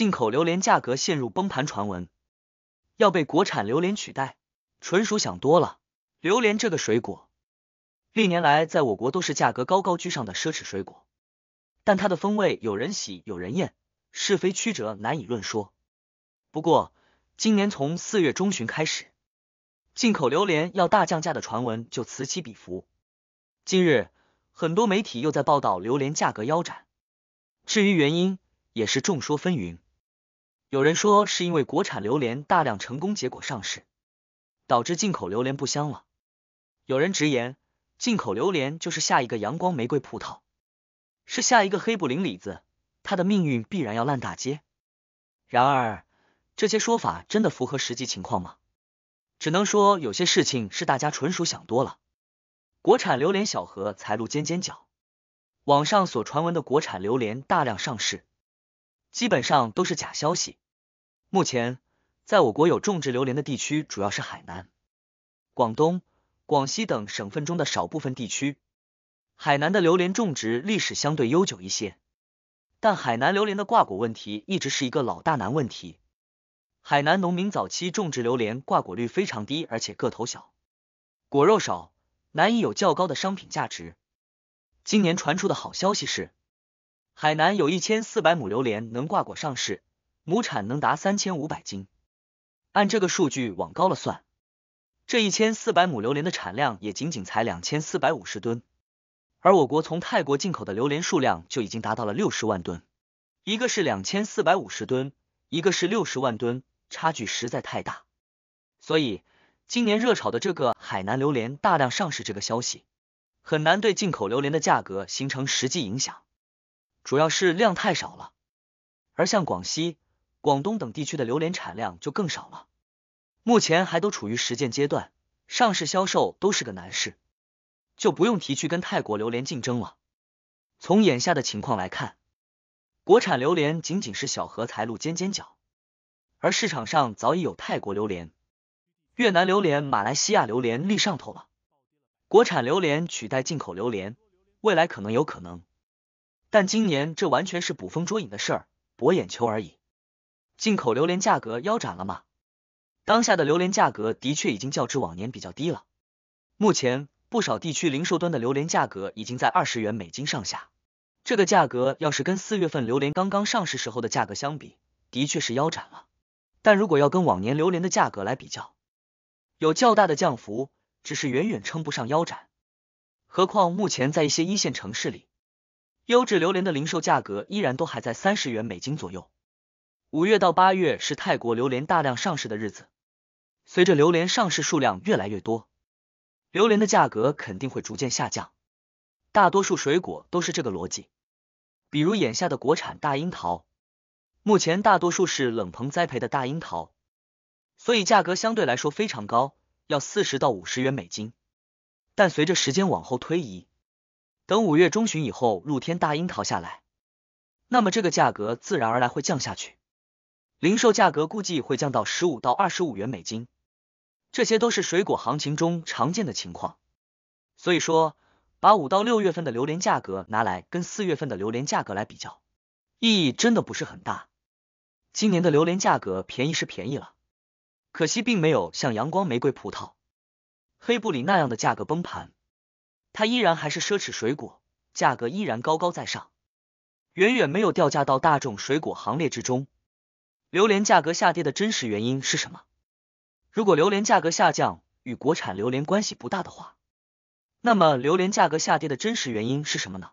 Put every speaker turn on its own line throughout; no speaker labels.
进口榴莲价格陷入崩盘传闻，要被国产榴莲取代，纯属想多了。榴莲这个水果，历年来在我国都是价格高高居上的奢侈水果，但它的风味有人喜有人厌，是非曲折难以论说。不过，今年从四月中旬开始，进口榴莲要大降价的传闻就此起彼伏。近日，很多媒体又在报道榴莲价格腰斩，至于原因，也是众说纷纭。有人说是因为国产榴莲大量成功结果上市，导致进口榴莲不香了。有人直言，进口榴莲就是下一个阳光玫瑰葡萄，是下一个黑布林李子，它的命运必然要烂大街。然而，这些说法真的符合实际情况吗？只能说有些事情是大家纯属想多了。国产榴莲小盒才露尖尖角，网上所传闻的国产榴莲大量上市，基本上都是假消息。目前，在我国有种植榴莲的地区主要是海南、广东、广西等省份中的少部分地区。海南的榴莲种植历史相对悠久一些，但海南榴莲的挂果问题一直是一个老大难问题。海南农民早期种植榴莲挂果率非常低，而且个头小，果肉少，难以有较高的商品价值。今年传出的好消息是，海南有一千四百亩榴莲能挂果上市。亩产能达三千五百斤，按这个数据往高了算，这一千四百亩榴莲的产量也仅仅才两千四百五十吨，而我国从泰国进口的榴莲数量就已经达到了六十万吨，一个是两千四百五十吨，一个是六十万吨，差距实在太大。所以今年热炒的这个海南榴莲大量上市这个消息，很难对进口榴莲的价格形成实际影响，主要是量太少了，而像广西。广东等地区的榴莲产量就更少了，目前还都处于实践阶段，上市销售都是个难事，就不用提去跟泰国榴莲竞争了。从眼下的情况来看，国产榴莲仅仅是小荷才露尖尖角，而市场上早已有泰国榴莲、越南榴莲、马来西亚榴莲立上头了。国产榴莲取代进口榴莲，未来可能有可能，但今年这完全是捕风捉影的事儿，博眼球而已。进口榴莲价格腰斩了吗？当下的榴莲价格的确已经较之往年比较低了。目前不少地区零售端的榴莲价格已经在二十元每斤上下，这个价格要是跟四月份榴莲刚刚上市时候的价格相比，的确是腰斩了。但如果要跟往年榴莲的价格来比较，有较大的降幅，只是远远称不上腰斩。何况目前在一些一线城市里，优质榴莲的零售价格依然都还在三十元每斤左右。五月到八月是泰国榴莲大量上市的日子，随着榴莲上市数量越来越多，榴莲的价格肯定会逐渐下降。大多数水果都是这个逻辑，比如眼下的国产大樱桃，目前大多数是冷棚栽培的大樱桃，所以价格相对来说非常高，要四十到五十元每斤。但随着时间往后推移，等五月中旬以后露天大樱桃下来，那么这个价格自然而然会降下去。零售价格估计会降到十五到二十五元美金，这些都是水果行情中常见的情况。所以说，把五到六月份的榴莲价格拿来跟四月份的榴莲价格来比较，意义真的不是很大。今年的榴莲价格便宜是便宜了，可惜并没有像阳光玫瑰葡萄、黑布里那样的价格崩盘，它依然还是奢侈水果，价格依然高高在上，远远没有掉价到大众水果行列之中。榴莲价格下跌的真实原因是什么？如果榴莲价格下降与国产榴莲关系不大的话，那么榴莲价格下跌的真实原因是什么呢？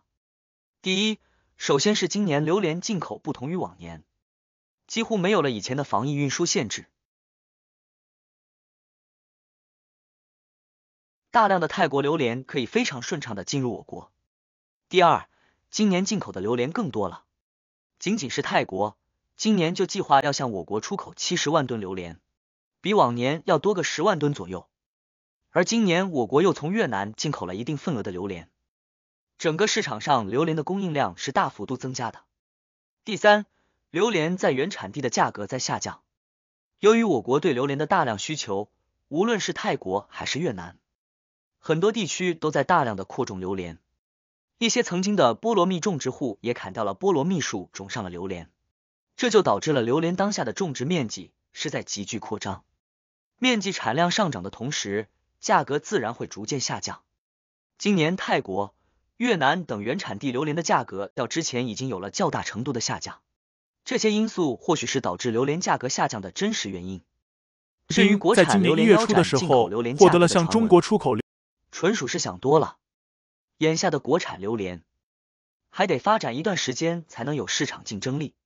第一，首先是今年榴莲进口不同于往年，几乎没有了以前的防疫运输限制，大量的泰国榴莲可以非常顺畅的进入我国。第二，今年进口的榴莲更多了，仅仅是泰国。今年就计划要向我国出口七十万吨榴莲，比往年要多个十万吨左右。而今年我国又从越南进口了一定份额的榴莲，整个市场上榴莲的供应量是大幅度增加的。第三，榴莲在原产地的价格在下降，由于我国对榴莲的大量需求，无论是泰国还是越南，很多地区都在大量的扩种榴莲，一些曾经的菠萝蜜种植户也砍掉了菠萝蜜树，种上了榴莲。这就导致了榴莲当下的种植面积是在急剧扩张，面积产量上涨的同时，价格自然会逐渐下降。今年泰国、越南等原产地榴莲的价格，较之前已经有了较大程度的下降。这些因素或许是导致榴莲价格下降的真实原因。至于国产榴莲，月初的时候获得了向中国出口。纯属是想多了，眼下的国产榴莲还得发展一段时间，才能有市场竞争力。